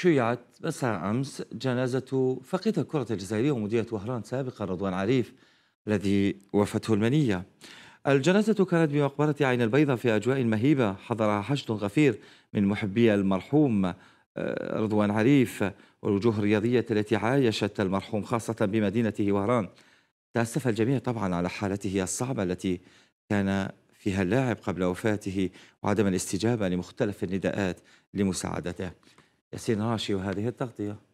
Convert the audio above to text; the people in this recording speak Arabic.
شيعت مساء أمس جنازة فقيد الكرة الجزائرية ومدير وهران سابقا رضوان عريف الذي وفته المنية الجنازة كانت بمقبرة عين البيضاء في أجواء مهيبة حضرها حشد غفير من محبي المرحوم آه، رضوان عريف والوجوه الرياضية التي عايشت المرحوم خاصة بمدينته وهران تأسف الجميع طبعا على حالته الصعبة التي كان فيها اللاعب قبل وفاته وعدم الاستجابة لمختلف النداءات لمساعدته ياسين راشي وهذه التغطيه